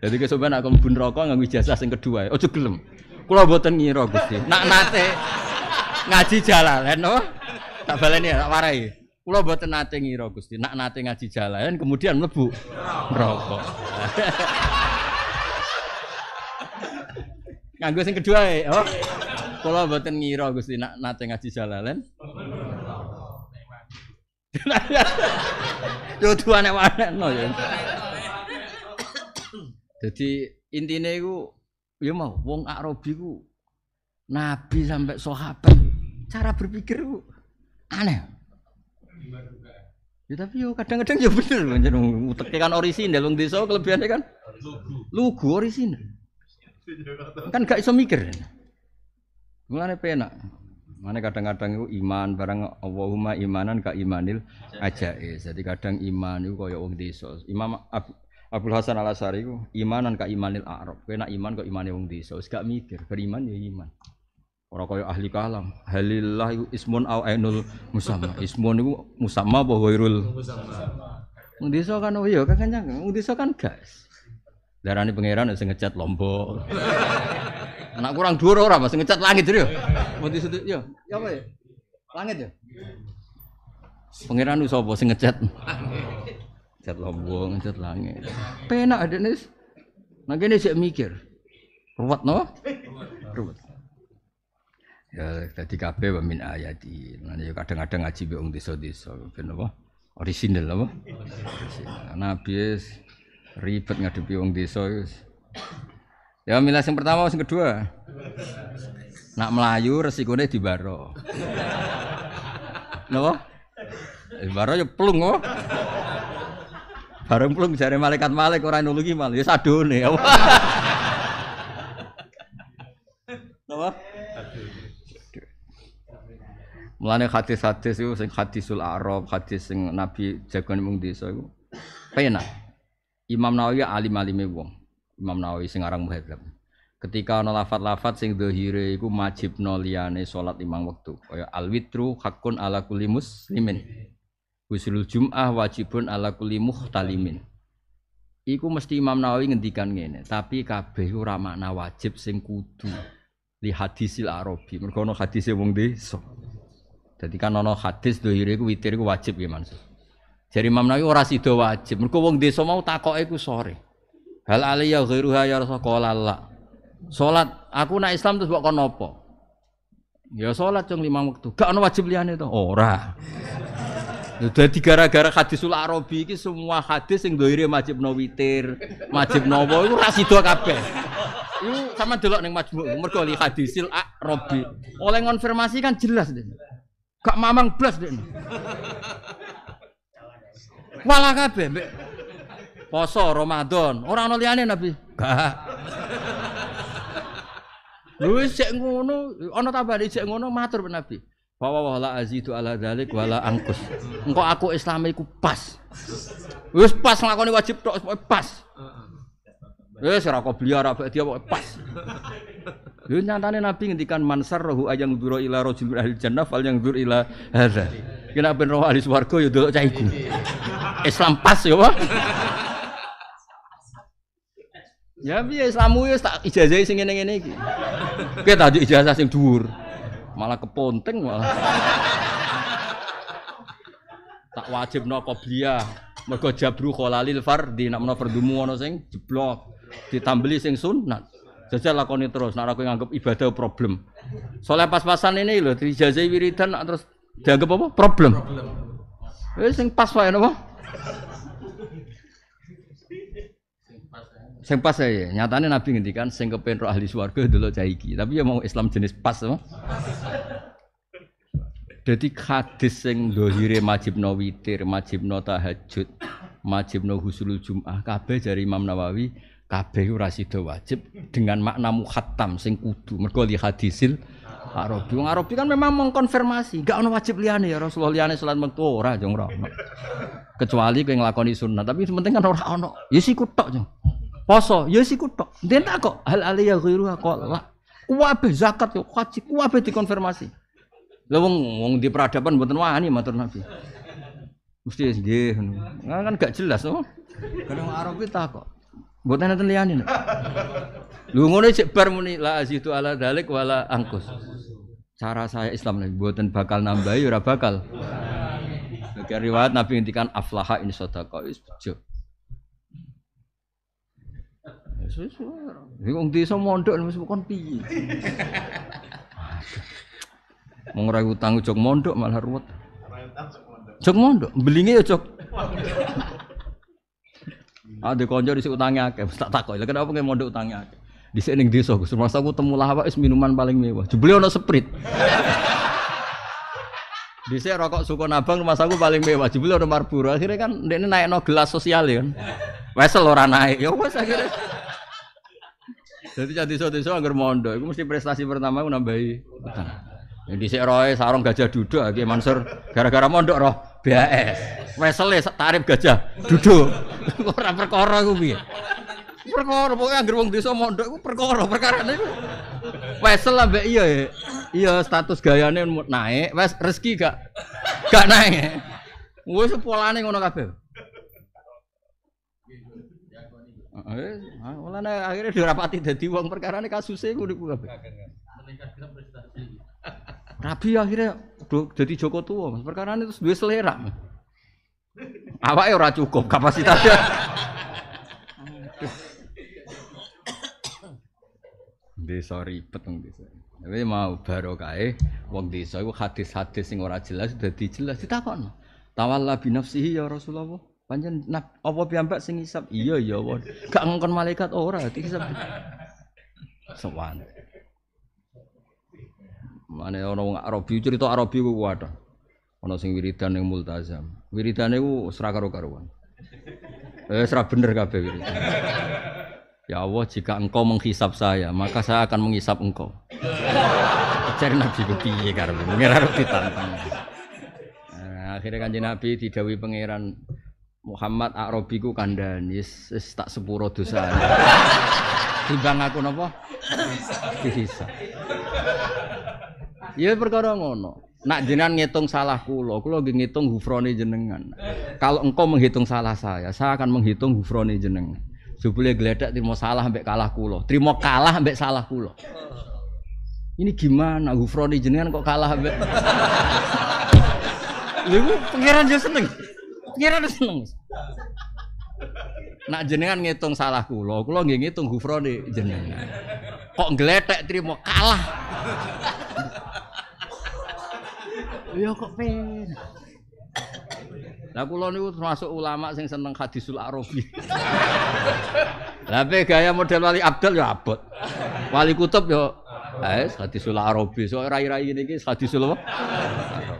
Jadi kesopan aku mbun rokok nganggo ijazah sing kedua. Ojo gelem. Kulo mboten ngira Gusti. Nak nate ngaji jalan, no. Tak baleni tak warai. Kulo mboten nate ngira Gusti. Nak nate ngaji jalan, kemudian mlebu rokok. nganggo sing kedua eh, Oh. Kulo mboten ngira Gusti nak nate ngaji jalalan. Yo tuane wanek no ya. Jadi intinya itu ya mau wong Arabi ku nabi sampai sahabat cara berpikir ku aneh. Ya tapi yo kadang-kadang ya bener loh jeneng uteke kan orisinal wong desa kelebihannya kan lugu, lugu orisinal. Kan gak iso mikir. Mulane penak. Mana kadang-kadang itu iman barang Allahumma imanan gak imanil aja Jadi kadang iman itu kaya wong desa. Imam Ab Abdul Hasan Al Asari ku imanan ka imanil Arab. kena iman kok imane wong desa, wis gak mikir, beriman ya iman. Ora kaya ahli kalam. Halillah iku ismun au ainul musamma. Ismun iku musamma apa ghairul musamma. Wong desa kan oh iya kan kenyang. Wong desa kan gas. Darane pangeran sing ngecat lombok. Anak kurang dhuwur ora Mas ngecat langit yo. Wong desa yo. Ya apa ya? Langit ya. Pangeran sapa sing ngecat? Cat lombong, cat langit. Penak ada nih. Nah gini saya mikir. Ruwet no? Ruwet. Ya tadi kafe bamin ayati. Nah kadang-kadang ngaji be ung desa kenapa, Ben apa? Orisinal apa? Nabi ribet ngadepi wong desa Ya milah yang pertama yang kedua. Nak melayu resikonya baro. dibaro. Napa? baro ya pelung kok. Bareng pulang jare malaikat malaikat orang nulungi malah ya sadone. Napa? Mulane hadis-hadis itu sing hadisul Arab, hadis sing Nabi jagone mung desa iku penak. Imam Nawawi alim-alime wong. Imam Nawawi sing aran muhadzab. Ketika ana lafat-lafat sing dhahire iku majibno liyane salat limang wektu. Kaya al-witru hakun ala kulli muslimin. Gusulul Jum'ah wajibun ala kulli muhtalimin. Iku mesti Imam Nawawi ngendikan ngene, tapi kabeh ora makna wajib sing kudu. Li hadisil Arabi. Mergo ana hadise wong desa. Jadi kan ana hadis dohire iku witir iku wajib ya Mansur. Jadi Imam Nawawi ora sida wajib. Mergo wong desa mau tako iku sore. Hal aliyya ghairuha ya Rasulullah. La. Salat aku nak Islam terus kok kon Ya salat cung lima waktu. Gak ana wajib liyane to. Ora. Jadi gara-gara hadisul Arabi ini semua hadis yang doire majib no witir, majib no wo, itu rasido kabeh. Itu sama delok yang majmu mergo li hadisul Arabi. Oleh konfirmasi kan jelas deh. Kak mamang blas deh. Walah kabe mbek poso Ramadan. orang ana Nabi. Gak. Lu sik ngono, ana tambah sik ngono matur Nabi. Wawa wala azidu ala dalik wala angkus. Engkau aku Islam iku pas. Wis pas nglakoni wajib tok pas. Wis ora beli ora dia pas. Lha nyatane Nabi ngendikan mansar rohu ayang dzura ila rajul ahli jannah fal yang dzur ila hadza. Kena ben roh ahli swarga ya delok cah iku. Islam pas ya apa? Ya piye Islammu ya tak ijazahi sing ngene-ngene iki. Kowe tak ijazah sing dhuwur malah ponteng malah. tak wajib no qobliyah. Mergo jabru khalalil fardi nak menawa berdua ana sing jeblok ditambeli sing sunat. Jajal lakoni terus nak aku nganggep ibadah problem. Soalnya pas-pasan ini lho dijajai wiridan terus dianggap apa? Problem. problem. Eh sing pas wae napa? Seng pas saya nyatane nabi ngendikan sing kepen ahli suarga dulu cahiki. tapi ya mau Islam jenis pas sama jadi hadis sing dohire no witir no tahajud no husulul jum'ah kabeh dari Imam Nawawi kabeh ora sida wajib dengan makna muhattam seng kudu mergo li hadisil Arabi wong Arabi kan memang mengkonfirmasi gak ono wajib liane ya Rasulullah liane salat metu ora jong ora kecuali kowe nglakoni sunnah tapi penting kan ora ono ya kutok tok jong Poso, ya sih kutok dendak tak kok hal aliya ghairuha lah kuabe zakat yuk kaji kuabe dikonfirmasi. lo wong wong di peradaban mboten wani matur Nabi. Mesti nggih ngono. Nah, kan gak jelas no. Kalau Arab kita kok. Mboten nenten lianin Lu ngono cek bar muni la ala dalik wala angkus. Cara saya Islam lagi buatan bakal nambah, ya bakal. Bagi riwayat Nabi ngintikan aflaha ini sodako jujur Wis wong desa mondok wis kon piye. Wong ora utang jog mondok malah ruwet. Jog mondok, belinge ya jog. Ada konco di utangnya akeh, tak takoi. Lah kenapa kayak mondok utangnya akeh? Di sini desa Gus, masa aku temu lawak is minuman paling mewah. Jebule ono sprit. Di sini rokok suku nabang rumah aku paling mewah. Jebule ono marburu, Akhirnya kan ini naik no gelas sosial ya. Kan. Wesel orang naik. Ya wes akhirnya. Jadi so desa so agar mondo, itu mesti prestasi pertama aku nambahi Jadi nah, sik Roy sarung gajah duduk lagi Mansur gara-gara mondok roh BAS. Wesele tarif gajah duduk. orang perkara iku bi. Perkara pokoknya agar wong desa mondok iku perkara perkara ini. Wesel be iya ya. Iya status gayanya naik, wes rezeki gak gak naik. Gue polane ngono kabeh. Heeh, malah nek akhire dirapati dadi wong perkarane kasuse gue niku kabeh. Rabi akhirnya jadi Joko tua, mas. Perkara ini terus dua selera. ya ora cukup kapasitasnya. desa ribet wong desa. Tapi mau barokae wong desa itu hadis-hadis yang ora jelas sudah dijelas, ditakon. Tawalla bi nafsihi ya Rasulullah. Panjen nah apa piambak sing isap? Iya ya Allah. Gak ngongkon malaikat ora isap. Sowan. Mane ono wong Arabi cerita Arabi ku ada Ono sing wiridan ning Multazam. Wiridane ku ora karo-karuan. Eh ora bener kabeh wiridan. Ya Allah, jika engkau menghisap saya, maka saya akan menghisap engkau. Cari Nabi ku piye karep ngira ditantang. Nah, akhirnya kan Nabi didawi pangeran Muhammad Arabiku kandani yes, tak sepuro dosa. Timbang aku napa? Bisa. Ya perkara ngono. Nak jenengan ngitung salah kula, kula nggih ngitung hufrone jenengan. Kalau engkau menghitung salah saya, saya akan menghitung hufrone jenengan. Jupule gledak terima salah ambek kalah kula. Terima kalah ambek salah kula. Ini gimana hufrone jenengan kok kalah ambek Lha pangeran yo seneng. Pikiran seneng. Nak jenengan ngitung salah kula, kula nggih ngitung gufrone jenengan. Kok ngletek trimo kalah. Ya kok pen. Lah kula niku termasuk ulama sing seneng hadisul arabi. Lah gaya model Wali Abdul ya abot. Wali Kutub ya eh hadisul arabi. So rai-rai niki hadisul apa?